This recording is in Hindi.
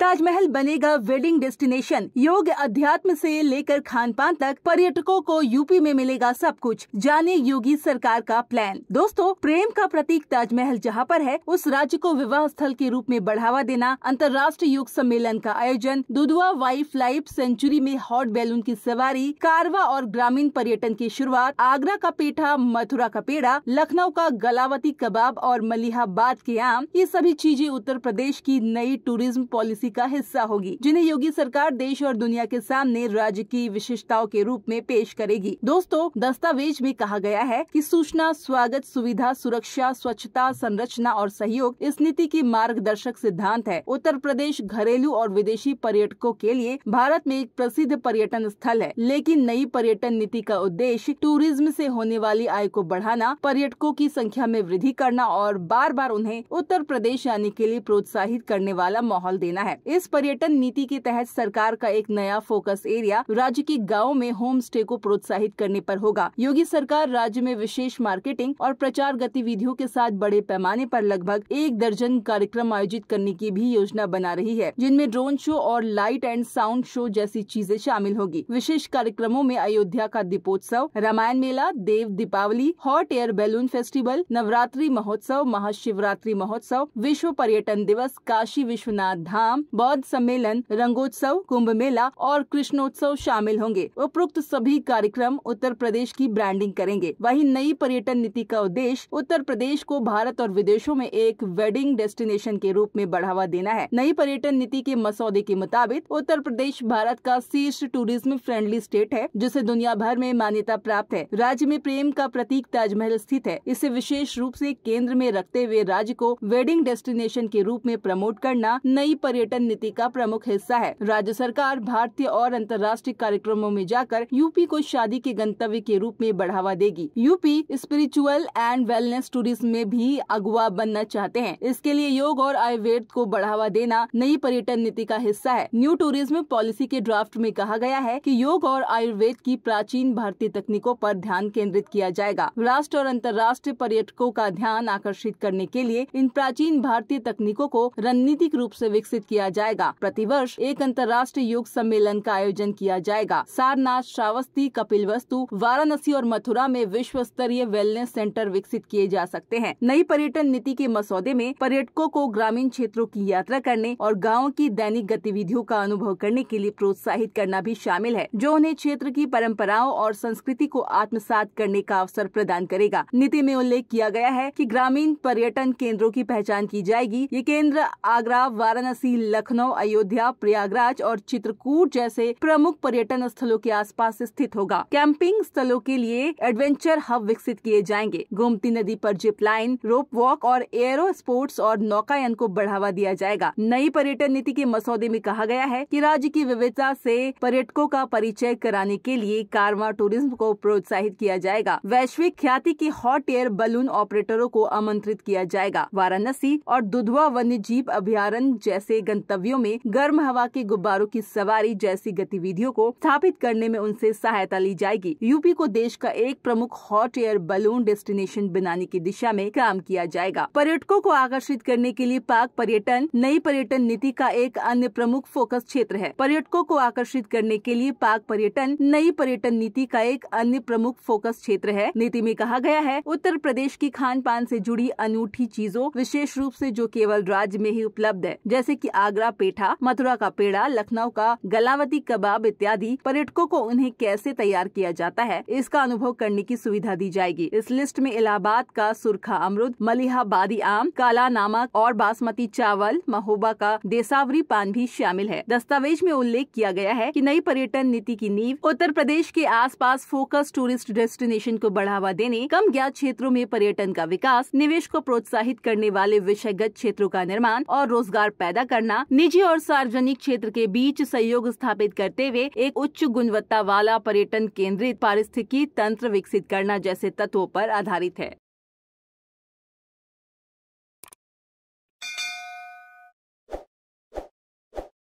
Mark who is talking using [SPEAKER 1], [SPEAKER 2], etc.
[SPEAKER 1] ताजमहल बनेगा वेडिंग डेस्टिनेशन योग अध्यात्म से लेकर खान पान तक पर्यटकों को यूपी में मिलेगा सब कुछ जाने योगी सरकार का प्लान दोस्तों प्रेम का प्रतीक ताजमहल जहाँ पर है उस राज्य को विवाह स्थल के रूप में बढ़ावा देना अंतर्राष्ट्रीय योग सम्मेलन का आयोजन दुधवा वाइफ लाइफ सेंचुरी में हॉट बैलून की सवारी कारवा और ग्रामीण पर्यटन की शुरुआत आगरा का पेठा मथुरा का पेड़ा लखनऊ का गलावती कबाब और मलिहाबाद के आम ये सभी चीजें उत्तर प्रदेश की नई टूरिज्म पॉलिसी इसी का हिस्सा होगी जिन्हें योगी सरकार देश और दुनिया के सामने राज्य की विशेषताओं के रूप में पेश करेगी दोस्तों दस्तावेज में कहा गया है की सूचना स्वागत सुविधा सुरक्षा स्वच्छता संरचना और सहयोग इस नीति की मार्गदर्शक सिद्धांत है उत्तर प्रदेश घरेलू और विदेशी पर्यटकों के लिए भारत में एक प्रसिद्ध पर्यटन स्थल है लेकिन नई पर्यटन नीति का उद्देश्य टूरिज्म से होने वाली आय को बढ़ाना पर्यटकों की संख्या में वृद्धि करना और बार बार उन्हें उत्तर प्रदेश आने के लिए प्रोत्साहित करने वाला माहौल देना है इस पर्यटन नीति के तहत सरकार का एक नया फोकस एरिया राज्य के गाँव में होम स्टे को प्रोत्साहित करने आरोप होगा योगी सरकार राज्य में विशेष मार्केटिंग और प्रचार गतिविधियों के साथ बड़े पैमाने आरोप लगभग एक दर्जन कार्यक्रम आयोजित करने की भी योजना बना रही है जिनमें ड्रोन शो और लाइट एंड साउंड शो जैसी चीजें शामिल होगी विशेष कार्यक्रमों में अयोध्या का दीपोत्सव रामायण मेला Dev Deepawali hot air balloon festival Navratri महोत्सव महाशिवरात्रि महोत्सव विश्व पर्यटन दिवस काशी विश्वनाथ धाम बौद्ध सम्मेलन रंगोत्सव कुंभ मेला और कृष्णोत्सव शामिल होंगे उपरोक्त सभी कार्यक्रम उत्तर प्रदेश की ब्रांडिंग करेंगे वही नई पर्यटन नीति का उद्देश्य उत्तर प्रदेश को भारत और विदेशों में एक वेडिंग डेस्टिनेशन के रूप में बढ़ावा देना है नई पर्यटन नीति के मसौदे के मुताबिक उत्तर प्रदेश भारत का शीर्ष टूरिज्म फ्रेंडली स्टेट है जिसे दुनिया भर में मान्यता प्राप्त है राज्य में प्रेम का प्रतीक ताजमहल स्थित है इसे विशेष रूप से केंद्र में रखते हुए राज्य को वेडिंग डेस्टिनेशन के रूप में प्रमोट करना नई पर्यटन पर्यटन नीति का प्रमुख हिस्सा है राज्य सरकार भारतीय और अंतर्राष्ट्रीय कार्यक्रमों में जाकर यूपी को शादी के गंतव्य के रूप में बढ़ावा देगी UP spiritual and wellness tourism में भी अगुवा बनना चाहते हैं इसके लिए योग और आयुर्वेद को बढ़ावा देना नई पर्यटन नीति का हिस्सा है न्यू टूरिज्म पॉलिसी के ड्राफ्ट में कहा गया है कि योग और आयुर्वेद की प्राचीन भारतीय तकनीकों पर ध्यान केंद्रित किया जाएगा राष्ट्र और अंतर्राष्ट्रीय पर्यटकों का ध्यान आकर्षित करने के लिए इन प्राचीन भारतीय तकनीकों को रणनीतिक रूप से विकसित किया किया जाएगा प्रतिवर्ष एक अंतर्राष्ट्रीय योग सम्मेलन का आयोजन किया जाएगा सारनाथ श्रावस्ती कपिल वस्तु वाराणसी और मथुरा में विश्व स्तरीय वेलनेस सेंटर विकसित किए जा सकते हैं नई पर्यटन नीति के मसौदे में पर्यटकों को ग्रामीण क्षेत्रों की यात्रा करने और गाँव की दैनिक गतिविधियों का अनुभव करने के लिए प्रोत्साहित करना भी शामिल है जो उन्हें क्षेत्र की परंपराओं और संस्कृति को आत्मसात करने का अवसर प्रदान करेगा नीति में उल्लेख किया गया है कि ग्रामीण पर्यटन केंद्रों की पहचान की जाएगी ये केंद्र आगरा वाराणसी लखनऊ अयोध्या प्रयागराज और चित्रकूट जैसे प्रमुख पर्यटन स्थलों के आसपास स्थित होगा कैंपिंग स्थलों के लिए एडवेंचर हब विकसित किए जाएंगे गोमती नदी पर जिप लाइन रोप वॉक और एयरो स्पोर्ट्स और नौकायन को बढ़ावा दिया जाएगा नई पर्यटन नीति के मसौदे में कहा गया है की राज्य की विविधता से पर्यटकों का परिचय कराने के लिए कारवा टूरिज्म को प्रोत्साहित किया जाएगा वैश्विक ख्याति के हॉट एयर बलून ऑपरेटरों को आमंत्रित किया जाएगा वाराणसी और दुधवा वन्य जीव अभ्यारण जैसे गंतव्य गंतव्यों में गर्म हवा के गुब्बारों की सवारी जैसी गतिविधियों को स्थापित करने में उनसे सहायता ली जाएगी यूपी को देश का एक प्रमुख हॉट एयर बलून डेस्टिनेशन बनाने की दिशा में काम किया जाएगा पर्यटकों को आकर्षित करने के लिए पाक पर्यटन नई पर्यटन नीति का एक अन्य प्रमुख फोकस क्षेत्र है पर्यटकों को आकर्षित करने के लिए पाक पर्यटन नई पर्यटन नीति का एक अन्य प्रमुख फोकस क्षेत्र है नीति में कहा गया है उत्तर प्रदेश की खान पान ऐसी जुड़ी अनूठी चीजों विशेष रूप ऐसी जो केवल राज्य में ही उपलब्ध है जैसे की आगरा पेठा मथुरा का पेड़ा लखनऊ का गलावती कबाब इत्यादि पर्यटकों को उन्हें कैसे तैयार किया जाता है इसका अनुभव करने की सुविधा दी जाएगी इस लिस्ट में इलाहाबाद का सुरखा अमरुद मलिहाबादी आम काला नामक और बासमती चावल महोबा का देसावरी पान भी शामिल है दस्तावेज में उल्लेख किया गया है कि नई पर्यटन नीति की नींव उत्तर प्रदेश के आसपास फोकस टूरिस्ट डेस्टिनेशन को बढ़ावा देने कम ज्ञात क्षेत्रों में पर्यटन का विकास निवेश को प्रोत्साहित करने वाले विषयगत क्षेत्रों का निर्माण और रोजगार पैदा करना योजना निजी और सार्वजनिक क्षेत्र के बीच सहयोग स्थापित करते हुए एक उच्च गुणवत्ता वाला पर्यटन केंद्रित पारिस्थितिकी तंत्र विकसित करना जैसे तत्वों पर आधारित है